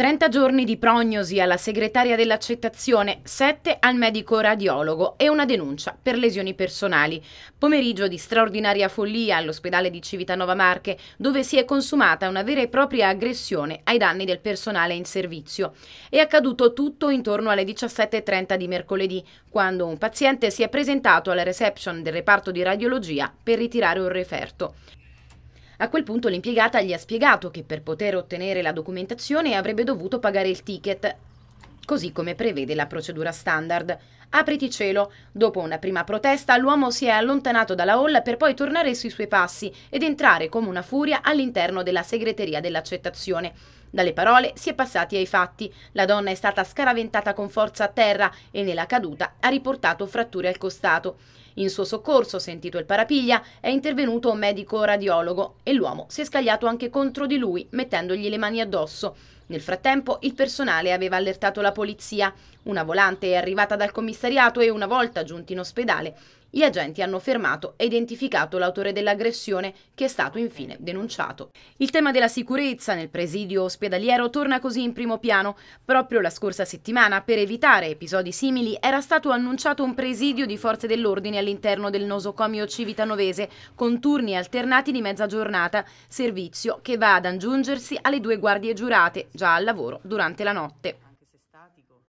30 giorni di prognosi alla segretaria dell'accettazione, 7 al medico radiologo e una denuncia per lesioni personali. Pomeriggio di straordinaria follia all'ospedale di Civitanova Marche, dove si è consumata una vera e propria aggressione ai danni del personale in servizio. È accaduto tutto intorno alle 17.30 di mercoledì, quando un paziente si è presentato alla reception del reparto di radiologia per ritirare un referto. A quel punto l'impiegata gli ha spiegato che per poter ottenere la documentazione avrebbe dovuto pagare il ticket, così come prevede la procedura standard. Apriti cielo. Dopo una prima protesta, l'uomo si è allontanato dalla hall per poi tornare sui suoi passi ed entrare come una furia all'interno della segreteria dell'accettazione. Dalle parole si è passati ai fatti. La donna è stata scaraventata con forza a terra e nella caduta ha riportato fratture al costato. In suo soccorso, sentito il parapiglia, è intervenuto un medico radiologo e l'uomo si è scagliato anche contro di lui, mettendogli le mani addosso. Nel frattempo il personale aveva allertato la polizia. Una volante è arrivata dal commissariato e una volta giunti in ospedale gli agenti hanno fermato e identificato l'autore dell'aggressione che è stato infine denunciato. Il tema della sicurezza nel presidio ospedaliero torna così in primo piano. Proprio la scorsa settimana, per evitare episodi simili, era stato annunciato un presidio di forze dell'ordine all'interno del nosocomio civitanovese, con turni alternati di mezza giornata, servizio che va ad aggiungersi alle due guardie giurate già al lavoro durante la notte.